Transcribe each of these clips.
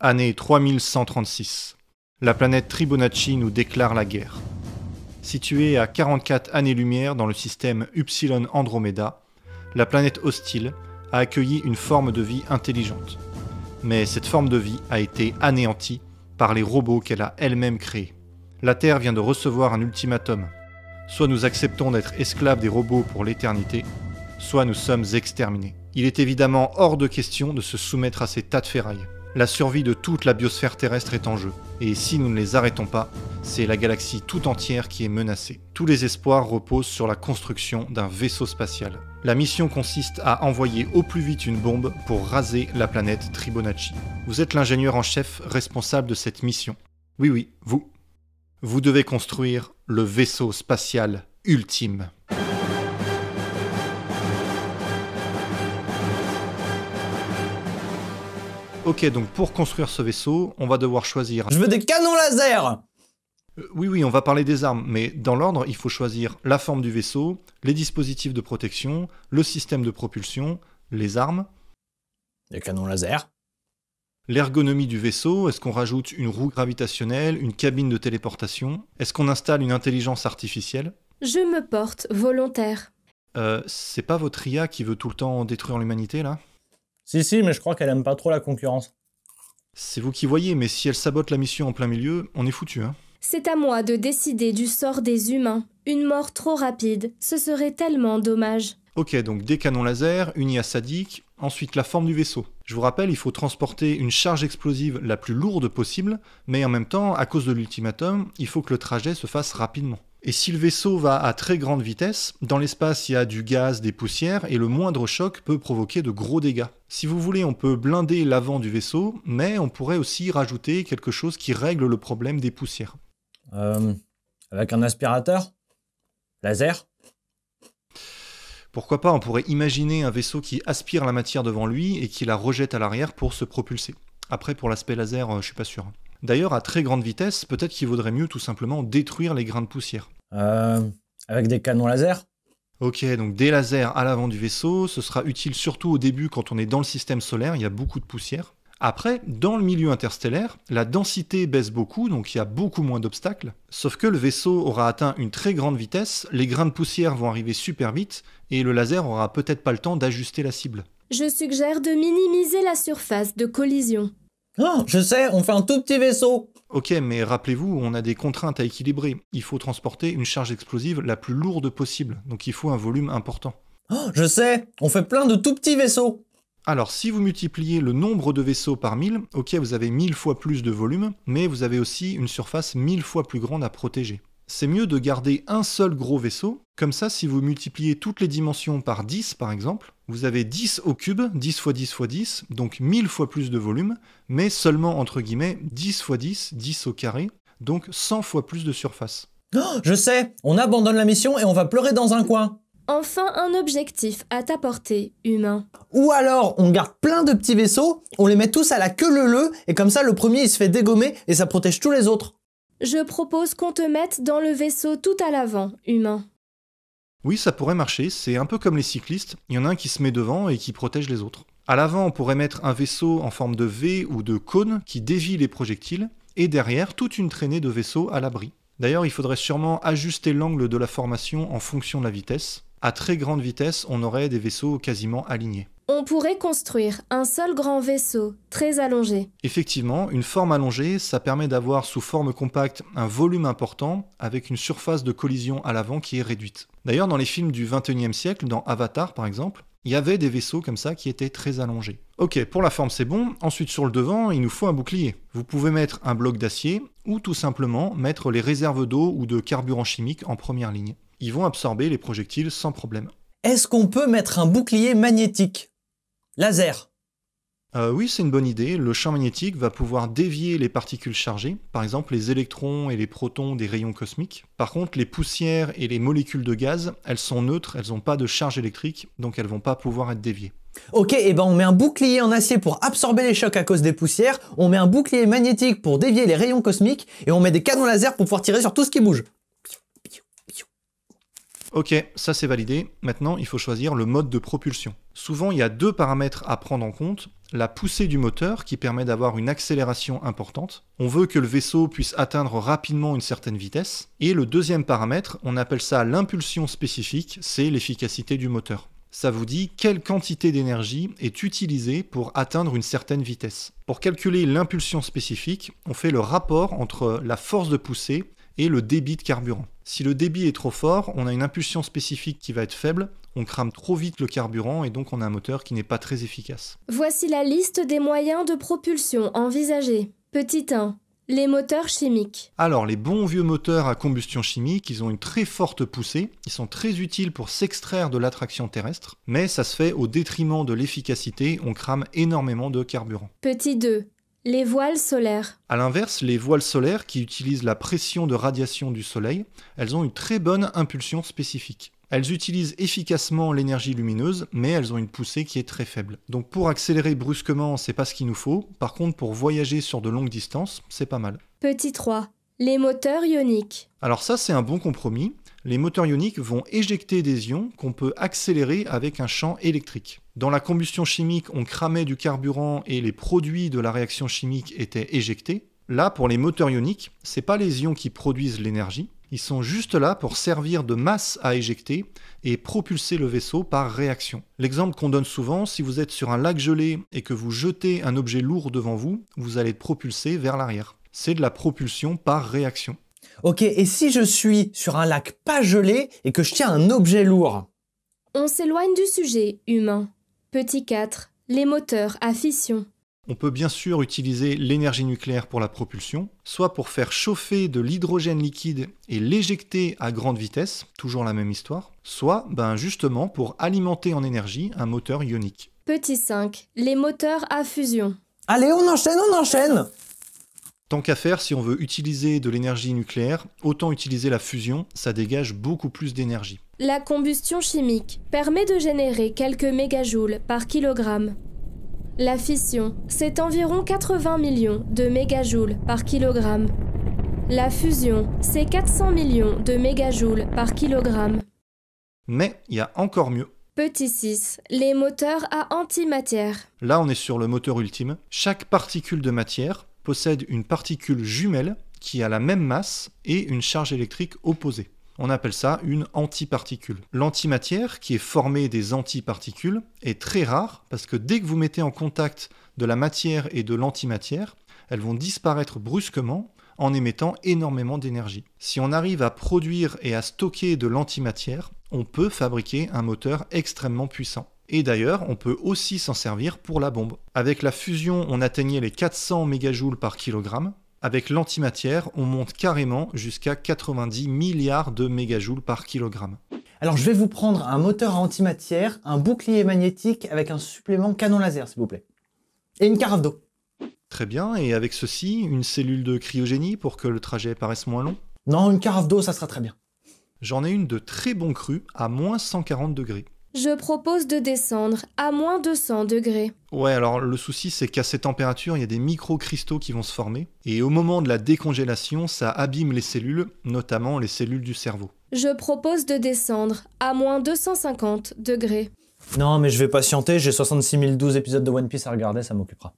Année 3136. La planète Tribonacci nous déclare la guerre. Située à 44 années-lumière dans le système Upsilon Andromeda, la planète hostile a accueilli une forme de vie intelligente. Mais cette forme de vie a été anéantie par les robots qu'elle a elle-même créés. La Terre vient de recevoir un ultimatum. Soit nous acceptons d'être esclaves des robots pour l'éternité, soit nous sommes exterminés. Il est évidemment hors de question de se soumettre à ces tas de ferrailles. La survie de toute la biosphère terrestre est en jeu, et si nous ne les arrêtons pas, c'est la galaxie tout entière qui est menacée. Tous les espoirs reposent sur la construction d'un vaisseau spatial. La mission consiste à envoyer au plus vite une bombe pour raser la planète Tribonacci. Vous êtes l'ingénieur en chef responsable de cette mission. Oui oui, vous. Vous devez construire le vaisseau spatial ultime. Ok, donc pour construire ce vaisseau, on va devoir choisir... Je veux des canons laser euh, Oui, oui, on va parler des armes, mais dans l'ordre, il faut choisir la forme du vaisseau, les dispositifs de protection, le système de propulsion, les armes... Les canons laser L'ergonomie du vaisseau, est-ce qu'on rajoute une roue gravitationnelle, une cabine de téléportation Est-ce qu'on installe une intelligence artificielle Je me porte volontaire. Euh, c'est pas votre IA qui veut tout le temps détruire l'humanité là si, si, mais je crois qu'elle aime pas trop la concurrence. C'est vous qui voyez, mais si elle sabote la mission en plein milieu, on est foutu, hein. C'est à moi de décider du sort des humains. Une mort trop rapide, ce serait tellement dommage. Ok, donc des canons laser, une IA sadique, ensuite la forme du vaisseau. Je vous rappelle, il faut transporter une charge explosive la plus lourde possible, mais en même temps, à cause de l'ultimatum, il faut que le trajet se fasse rapidement. Et si le vaisseau va à très grande vitesse, dans l'espace il y a du gaz, des poussières, et le moindre choc peut provoquer de gros dégâts. Si vous voulez, on peut blinder l'avant du vaisseau, mais on pourrait aussi rajouter quelque chose qui règle le problème des poussières. Euh, avec un aspirateur Laser Pourquoi pas, on pourrait imaginer un vaisseau qui aspire la matière devant lui et qui la rejette à l'arrière pour se propulser. Après, pour l'aspect laser, euh, je suis pas sûr. D'ailleurs, à très grande vitesse, peut-être qu'il vaudrait mieux tout simplement détruire les grains de poussière. Euh, avec des canons laser Ok, donc des lasers à l'avant du vaisseau, ce sera utile surtout au début quand on est dans le système solaire, il y a beaucoup de poussière. Après, dans le milieu interstellaire, la densité baisse beaucoup, donc il y a beaucoup moins d'obstacles. Sauf que le vaisseau aura atteint une très grande vitesse, les grains de poussière vont arriver super vite, et le laser aura peut-être pas le temps d'ajuster la cible. Je suggère de minimiser la surface de collision. Oh, je sais, on fait un tout petit vaisseau. Ok, mais rappelez-vous, on a des contraintes à équilibrer. Il faut transporter une charge explosive la plus lourde possible, donc il faut un volume important. Oh, je sais, on fait plein de tout petits vaisseaux. Alors, si vous multipliez le nombre de vaisseaux par 1000, ok, vous avez 1000 fois plus de volume, mais vous avez aussi une surface 1000 fois plus grande à protéger c'est mieux de garder un seul gros vaisseau. Comme ça, si vous multipliez toutes les dimensions par 10, par exemple, vous avez 10 au cube, 10 x 10 x 10, donc 1000 fois plus de volume, mais seulement, entre guillemets, 10 x 10, 10 au carré, donc 100 fois plus de surface. Oh, je sais, on abandonne la mission et on va pleurer dans un coin. Enfin, un objectif à ta portée, humain. Ou alors, on garde plein de petits vaisseaux, on les met tous à la queue leu leu, et comme ça, le premier il se fait dégommer et ça protège tous les autres. Je propose qu'on te mette dans le vaisseau tout à l'avant, humain. Oui, ça pourrait marcher, c'est un peu comme les cyclistes, il y en a un qui se met devant et qui protège les autres. À l'avant, on pourrait mettre un vaisseau en forme de V ou de cône qui dévie les projectiles, et derrière, toute une traînée de vaisseaux à l'abri. D'ailleurs, il faudrait sûrement ajuster l'angle de la formation en fonction de la vitesse. À très grande vitesse, on aurait des vaisseaux quasiment alignés. On pourrait construire un seul grand vaisseau, très allongé. Effectivement, une forme allongée, ça permet d'avoir sous forme compacte un volume important avec une surface de collision à l'avant qui est réduite. D'ailleurs, dans les films du XXIe siècle, dans Avatar par exemple, il y avait des vaisseaux comme ça qui étaient très allongés. Ok, pour la forme c'est bon, ensuite sur le devant, il nous faut un bouclier. Vous pouvez mettre un bloc d'acier ou tout simplement mettre les réserves d'eau ou de carburant chimique en première ligne. Ils vont absorber les projectiles sans problème. Est-ce qu'on peut mettre un bouclier magnétique Laser. Euh, oui, c'est une bonne idée. Le champ magnétique va pouvoir dévier les particules chargées, par exemple les électrons et les protons des rayons cosmiques. Par contre, les poussières et les molécules de gaz, elles sont neutres, elles n'ont pas de charge électrique, donc elles vont pas pouvoir être déviées. Ok, et eh ben on met un bouclier en acier pour absorber les chocs à cause des poussières, on met un bouclier magnétique pour dévier les rayons cosmiques, et on met des canons laser pour pouvoir tirer sur tout ce qui bouge. Ok, ça c'est validé. Maintenant, il faut choisir le mode de propulsion. Souvent, il y a deux paramètres à prendre en compte. La poussée du moteur, qui permet d'avoir une accélération importante. On veut que le vaisseau puisse atteindre rapidement une certaine vitesse. Et le deuxième paramètre, on appelle ça l'impulsion spécifique, c'est l'efficacité du moteur ça vous dit quelle quantité d'énergie est utilisée pour atteindre une certaine vitesse. Pour calculer l'impulsion spécifique, on fait le rapport entre la force de poussée et le débit de carburant. Si le débit est trop fort, on a une impulsion spécifique qui va être faible, on crame trop vite le carburant et donc on a un moteur qui n'est pas très efficace. Voici la liste des moyens de propulsion envisagés. Petit 1. Les moteurs chimiques. Alors, les bons vieux moteurs à combustion chimique, ils ont une très forte poussée, ils sont très utiles pour s'extraire de l'attraction terrestre, mais ça se fait au détriment de l'efficacité, on crame énormément de carburant. Petit 2. Les voiles solaires. À l'inverse, les voiles solaires qui utilisent la pression de radiation du soleil, elles ont une très bonne impulsion spécifique. Elles utilisent efficacement l'énergie lumineuse, mais elles ont une poussée qui est très faible. Donc pour accélérer brusquement, c'est pas ce qu'il nous faut. Par contre, pour voyager sur de longues distances, c'est pas mal. Petit 3. Les moteurs ioniques. Alors ça, c'est un bon compromis les moteurs ioniques vont éjecter des ions qu'on peut accélérer avec un champ électrique. Dans la combustion chimique, on cramait du carburant et les produits de la réaction chimique étaient éjectés. Là, pour les moteurs ioniques, c'est pas les ions qui produisent l'énergie, ils sont juste là pour servir de masse à éjecter et propulser le vaisseau par réaction. L'exemple qu'on donne souvent, si vous êtes sur un lac gelé et que vous jetez un objet lourd devant vous, vous allez être propulsé vers l'arrière. C'est de la propulsion par réaction. Ok, et si je suis sur un lac pas gelé et que je tiens un objet lourd On s'éloigne du sujet, humain. Petit 4, les moteurs à fission. On peut bien sûr utiliser l'énergie nucléaire pour la propulsion, soit pour faire chauffer de l'hydrogène liquide et l'éjecter à grande vitesse, toujours la même histoire, soit ben justement pour alimenter en énergie un moteur ionique. Petit 5, les moteurs à fusion. Allez, on enchaîne, on enchaîne Tant qu'à faire, si on veut utiliser de l'énergie nucléaire, autant utiliser la fusion, ça dégage beaucoup plus d'énergie. La combustion chimique permet de générer quelques mégajoules par kilogramme. La fission, c'est environ 80 millions de mégajoules par kilogramme. La fusion, c'est 400 millions de mégajoules par kilogramme. Mais il y a encore mieux. Petit 6. Les moteurs à antimatière. Là, on est sur le moteur ultime. Chaque particule de matière, possède une particule jumelle qui a la même masse et une charge électrique opposée. On appelle ça une antiparticule. L'antimatière, qui est formée des antiparticules, est très rare parce que dès que vous mettez en contact de la matière et de l'antimatière, elles vont disparaître brusquement en émettant énormément d'énergie. Si on arrive à produire et à stocker de l'antimatière, on peut fabriquer un moteur extrêmement puissant. Et d'ailleurs, on peut aussi s'en servir pour la bombe. Avec la fusion, on atteignait les 400 mégajoules par kilogramme. Avec l'antimatière, on monte carrément jusqu'à 90 milliards de mégajoules par kilogramme. Alors je vais vous prendre un moteur à antimatière, un bouclier magnétique avec un supplément canon laser, s'il vous plaît. Et une carafe d'eau. Très bien, et avec ceci, une cellule de cryogénie pour que le trajet paraisse moins long Non, une carafe d'eau, ça sera très bien. J'en ai une de très bon cru à moins 140 degrés je propose de descendre à moins 200 degrés. Ouais, alors le souci c'est qu'à ces températures, il y a des microcristaux qui vont se former, et au moment de la décongélation, ça abîme les cellules, notamment les cellules du cerveau. Je propose de descendre à moins 250 degrés. Non, mais je vais patienter, j'ai 66 012 épisodes de One Piece à regarder, ça m'occupera.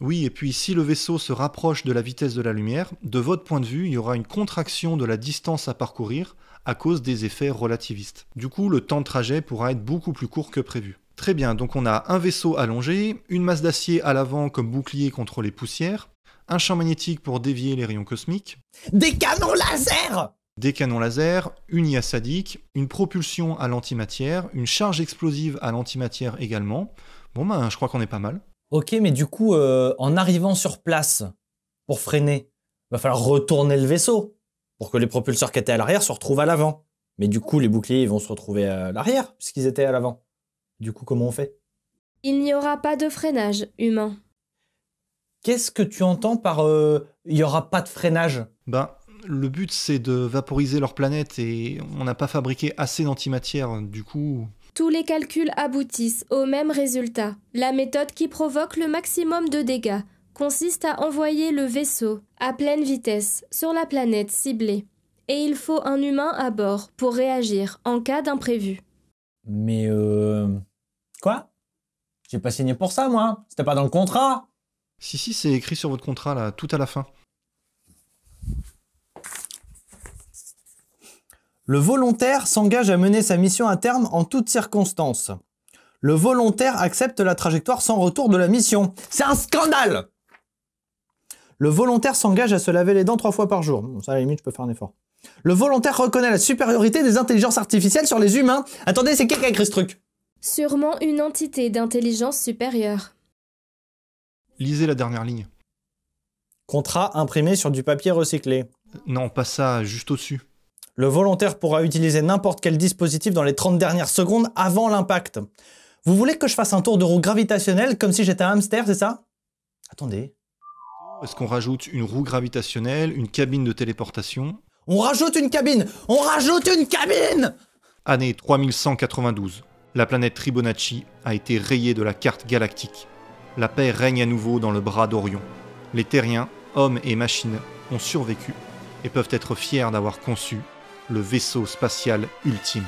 Oui, et puis si le vaisseau se rapproche de la vitesse de la lumière, de votre point de vue, il y aura une contraction de la distance à parcourir à cause des effets relativistes. Du coup, le temps de trajet pourra être beaucoup plus court que prévu. Très bien, donc on a un vaisseau allongé, une masse d'acier à l'avant comme bouclier contre les poussières, un champ magnétique pour dévier les rayons cosmiques. Des canons laser des canons laser, une IA sadique, une propulsion à l'antimatière, une charge explosive à l'antimatière également. Bon ben, je crois qu'on est pas mal. Ok, mais du coup, euh, en arrivant sur place pour freiner, va falloir retourner le vaisseau pour que les propulseurs qui étaient à l'arrière se retrouvent à l'avant. Mais du coup, les boucliers ils vont se retrouver à l'arrière puisqu'ils étaient à l'avant. Du coup, comment on fait Il n'y aura pas de freinage humain. Qu'est-ce que tu entends par euh, il n'y aura pas de freinage Ben, le but c'est de vaporiser leur planète et on n'a pas fabriqué assez d'antimatière. Du coup, tous les calculs aboutissent au même résultat. La méthode qui provoque le maximum de dégâts consiste à envoyer le vaisseau à pleine vitesse sur la planète ciblée. Et il faut un humain à bord pour réagir en cas d'imprévu. Mais euh... Quoi J'ai pas signé pour ça, moi C'était pas dans le contrat Si, si, c'est écrit sur votre contrat, là, tout à la fin. Le volontaire s'engage à mener sa mission à terme en toutes circonstances. Le volontaire accepte la trajectoire sans retour de la mission. C'est un scandale Le volontaire s'engage à se laver les dents trois fois par jour. ça, à la limite, je peux faire un effort. Le volontaire reconnaît la supériorité des intelligences artificielles sur les humains. Attendez, c'est qui qui a écrit ce truc Sûrement une entité d'intelligence supérieure. Lisez la dernière ligne. Contrat imprimé sur du papier recyclé. Non, pas ça, juste au-dessus. Le volontaire pourra utiliser n'importe quel dispositif dans les 30 dernières secondes avant l'impact. Vous voulez que je fasse un tour de roue gravitationnelle comme si j'étais un hamster, c'est ça Attendez. Est-ce qu'on rajoute une roue gravitationnelle, une cabine de téléportation On rajoute une cabine On rajoute une cabine Année 3192. La planète Tribonacci a été rayée de la carte galactique. La paix règne à nouveau dans le bras d'Orion. Les terriens, hommes et machines, ont survécu et peuvent être fiers d'avoir conçu le vaisseau spatial ultime.